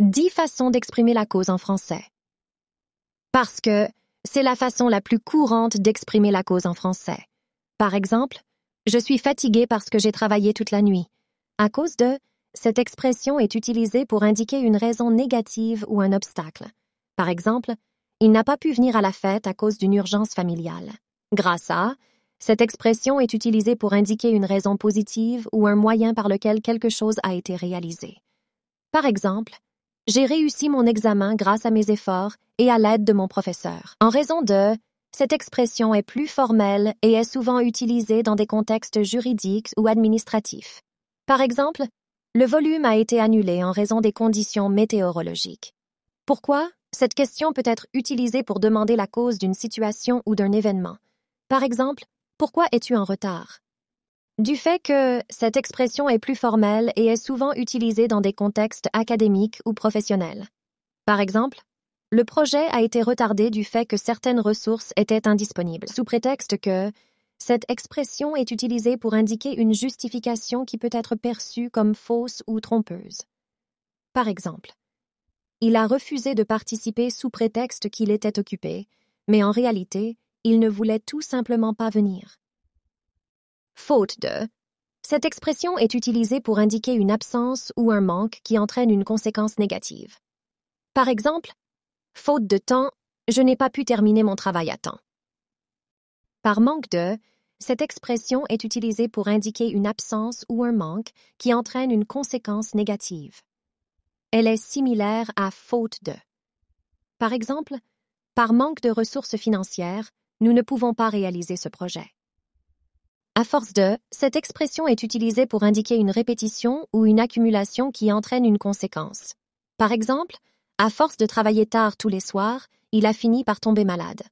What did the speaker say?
10 façons d'exprimer la cause en français. Parce que c'est la façon la plus courante d'exprimer la cause en français. Par exemple, je suis fatigué parce que j'ai travaillé toute la nuit. À cause de, cette expression est utilisée pour indiquer une raison négative ou un obstacle. Par exemple, il n'a pas pu venir à la fête à cause d'une urgence familiale. Grâce à, cette expression est utilisée pour indiquer une raison positive ou un moyen par lequel quelque chose a été réalisé. Par exemple, j'ai réussi mon examen grâce à mes efforts et à l'aide de mon professeur. En raison de cette expression est plus formelle et est souvent utilisée dans des contextes juridiques ou administratifs. Par exemple, le volume a été annulé en raison des conditions météorologiques. Pourquoi Cette question peut être utilisée pour demander la cause d'une situation ou d'un événement. Par exemple, pourquoi es-tu en retard du fait que cette expression est plus formelle et est souvent utilisée dans des contextes académiques ou professionnels. Par exemple, le projet a été retardé du fait que certaines ressources étaient indisponibles, sous prétexte que cette expression est utilisée pour indiquer une justification qui peut être perçue comme fausse ou trompeuse. Par exemple, il a refusé de participer sous prétexte qu'il était occupé, mais en réalité, il ne voulait tout simplement pas venir faute de. Cette expression est utilisée pour indiquer une absence ou un manque qui entraîne une conséquence négative. Par exemple, faute de temps, je n'ai pas pu terminer mon travail à temps. Par manque de, cette expression est utilisée pour indiquer une absence ou un manque qui entraîne une conséquence négative. Elle est similaire à faute de. Par exemple, par manque de ressources financières, nous ne pouvons pas réaliser ce projet. À force de, cette expression est utilisée pour indiquer une répétition ou une accumulation qui entraîne une conséquence. Par exemple, à force de travailler tard tous les soirs, il a fini par tomber malade.